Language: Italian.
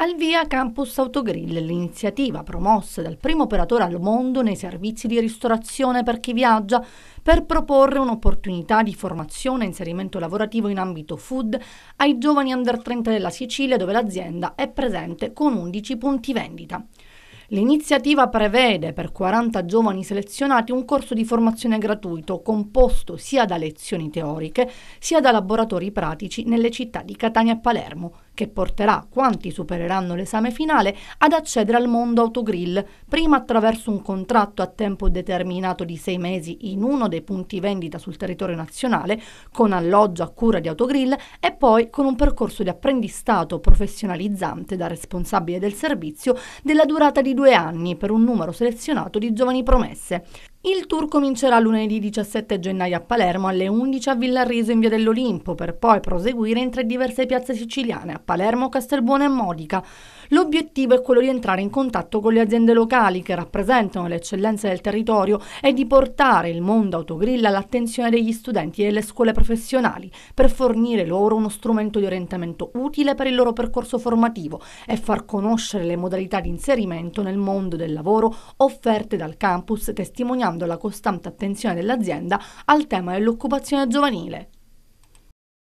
al via Campus Autogrill, l'iniziativa promossa dal primo operatore al mondo nei servizi di ristorazione per chi viaggia per proporre un'opportunità di formazione e inserimento lavorativo in ambito food ai giovani under 30 della Sicilia dove l'azienda è presente con 11 punti vendita. L'iniziativa prevede per 40 giovani selezionati un corso di formazione gratuito composto sia da lezioni teoriche sia da laboratori pratici nelle città di Catania e Palermo che porterà quanti supereranno l'esame finale ad accedere al mondo autogrill, prima attraverso un contratto a tempo determinato di sei mesi in uno dei punti vendita sul territorio nazionale, con alloggio a cura di autogrill e poi con un percorso di apprendistato professionalizzante da responsabile del servizio della durata di due anni per un numero selezionato di giovani promesse. Il tour comincerà lunedì 17 gennaio a Palermo alle 11 a Villarriso in via dell'Olimpo per poi proseguire in tre diverse piazze siciliane a Palermo, Castelbuono e Modica. L'obiettivo è quello di entrare in contatto con le aziende locali che rappresentano le eccellenze del territorio e di portare il mondo autogrill all'attenzione degli studenti e delle scuole professionali per fornire loro uno strumento di orientamento utile per il loro percorso formativo e far conoscere le modalità di inserimento nel mondo del lavoro offerte dal campus testimoniando dimostrando la costante attenzione dell'azienda al tema dell'occupazione giovanile.